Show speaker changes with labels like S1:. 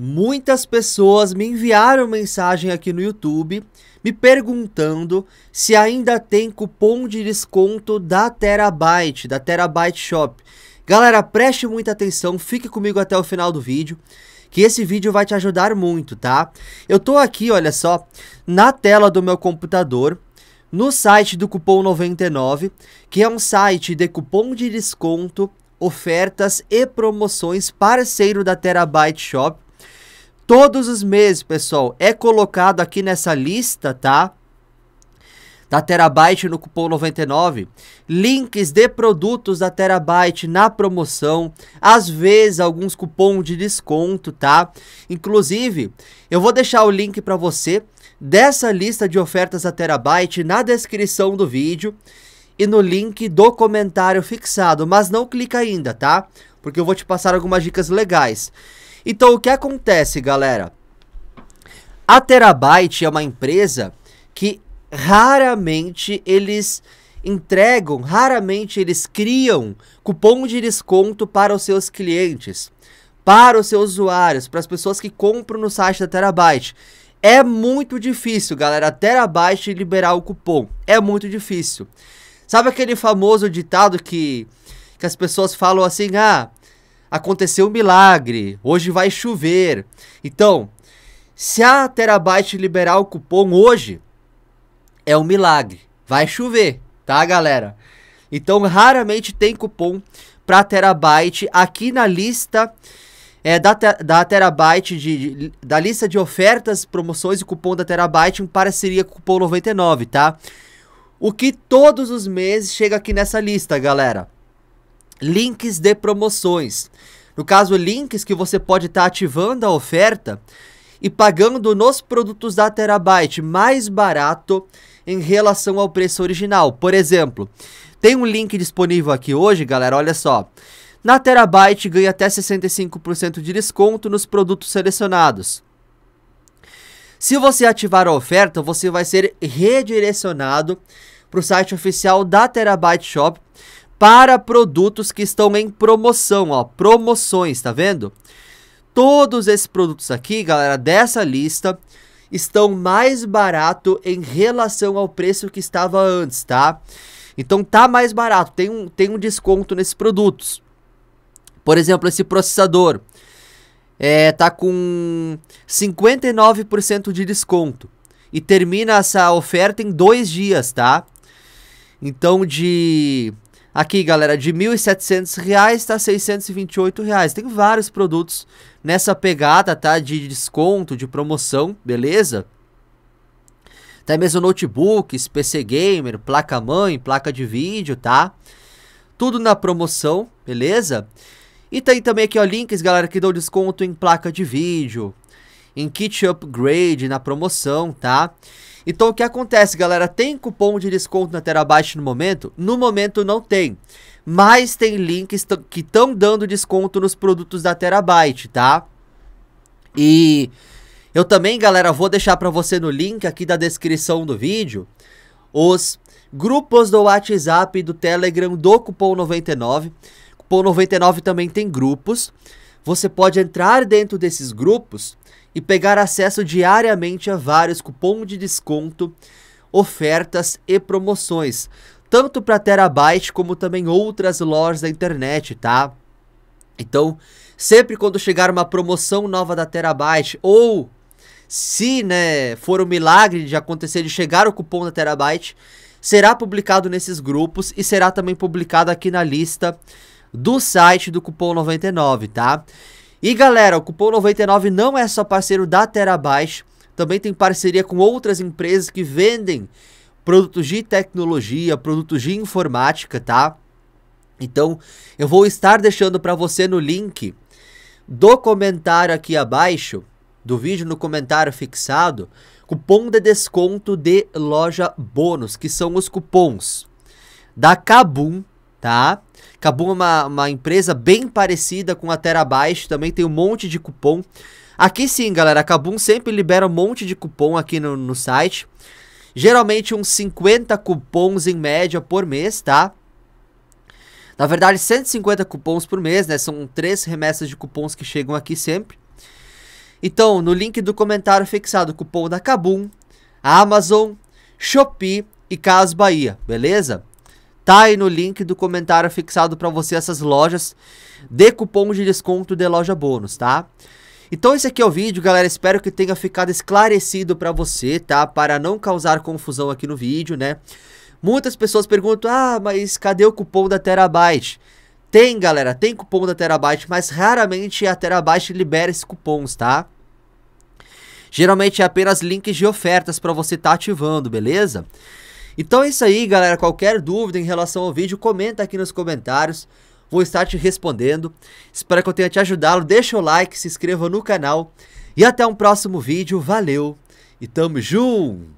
S1: Muitas pessoas me enviaram mensagem aqui no YouTube me perguntando se ainda tem cupom de desconto da Terabyte, da Terabyte Shop. Galera, preste muita atenção, fique comigo até o final do vídeo, que esse vídeo vai te ajudar muito, tá? Eu tô aqui, olha só, na tela do meu computador, no site do Cupom 99, que é um site de cupom de desconto, ofertas e promoções parceiro da Terabyte Shop todos os meses, pessoal. É colocado aqui nessa lista, tá? Da Terabyte no cupom 99, links de produtos da Terabyte na promoção, às vezes alguns cupons de desconto, tá? Inclusive, eu vou deixar o link para você dessa lista de ofertas da Terabyte na descrição do vídeo e no link do comentário fixado, mas não clica ainda, tá? Porque eu vou te passar algumas dicas legais. Então o que acontece, galera? A Terabyte é uma empresa que raramente eles entregam, raramente eles criam cupom de desconto para os seus clientes, para os seus usuários, para as pessoas que compram no site da Terabyte. É muito difícil, galera, a Terabyte liberar o cupom. É muito difícil. Sabe aquele famoso ditado que, que as pessoas falam assim: ah, aconteceu um milagre, hoje vai chover. Então, se a Terabyte liberar o cupom hoje, é um milagre. Vai chover, tá, galera? Então, raramente tem cupom para Terabyte aqui na lista é, da, da Terabyte, de, de, da lista de ofertas, promoções e cupom da Terabyte em parceria com o cupom 99, tá? O que todos os meses chega aqui nessa lista, galera links de promoções. No caso, links que você pode estar tá ativando a oferta e pagando nos produtos da Terabyte mais barato em relação ao preço original. Por exemplo, tem um link disponível aqui hoje, galera, olha só. Na Terabyte ganha até 65% de desconto nos produtos selecionados. Se você ativar a oferta, você vai ser redirecionado para o site oficial da Terabyte Shop para produtos que estão em promoção, ó, promoções, tá vendo? Todos esses produtos aqui, galera, dessa lista estão mais barato em relação ao preço que estava antes, tá? Então tá mais barato, tem um, tem um desconto nesses produtos. Por exemplo, esse processador é, tá com 59% de desconto e termina essa oferta em dois dias, tá? Então de Aqui, galera, de R$ 1.700 está R$ 628. Reais. Tem vários produtos nessa pegada, tá? De desconto, de promoção, beleza? Até mesmo notebooks, PC gamer, placa mãe, placa de vídeo, tá? Tudo na promoção, beleza? E tem também aqui, ó, links, galera, que dão desconto em placa de vídeo, em kit upgrade na promoção, tá? Então o que acontece, galera? Tem cupom de desconto na Terabyte no momento? No momento não tem. Mas tem links que estão dando desconto nos produtos da Terabyte, tá? E eu também, galera, vou deixar para você no link aqui da descrição do vídeo os grupos do WhatsApp e do Telegram do Cupom 99. Cupom 99 também tem grupos. Você pode entrar dentro desses grupos e pegar acesso diariamente a vários cupons de desconto, ofertas e promoções, tanto para Terabyte como também outras lojas da internet, tá? Então, sempre quando chegar uma promoção nova da Terabyte ou se, né, for um milagre de acontecer de chegar o cupom da Terabyte, será publicado nesses grupos e será também publicado aqui na lista do site do cupom 99, tá? E galera, o cupom 99 não é só parceiro da Terabyte, também tem parceria com outras empresas que vendem produtos de tecnologia, produtos de informática, tá? Então, eu vou estar deixando para você no link do comentário aqui abaixo, do vídeo no comentário fixado, cupom de desconto de loja bônus, que são os cupons da Kabum tá? Kabum é uma, uma empresa bem parecida com a Terabyte, também tem um monte de cupom. Aqui sim, galera, a Kabum sempre libera um monte de cupom aqui no, no site. Geralmente uns 50 cupons em média por mês, tá? Na verdade, 150 cupons por mês, né? São três remessas de cupons que chegam aqui sempre. Então, no link do comentário fixado, cupom da Kabum, Amazon, Shopee e Cas Bahia, beleza? Tá aí no link do comentário fixado para você essas lojas de cupom de desconto de loja bônus, tá? Então esse aqui é o vídeo, galera, espero que tenha ficado esclarecido para você, tá? Para não causar confusão aqui no vídeo, né? Muitas pessoas perguntam, ah, mas cadê o cupom da Terabyte? Tem, galera, tem cupom da Terabyte, mas raramente a Terabyte libera esses cupons, tá? Geralmente é apenas links de ofertas para você estar tá ativando, beleza? Então é isso aí, galera. Qualquer dúvida em relação ao vídeo, comenta aqui nos comentários. Vou estar te respondendo. Espero que eu tenha te ajudado. Deixa o like, se inscreva no canal. E até um próximo vídeo. Valeu e tamo junto!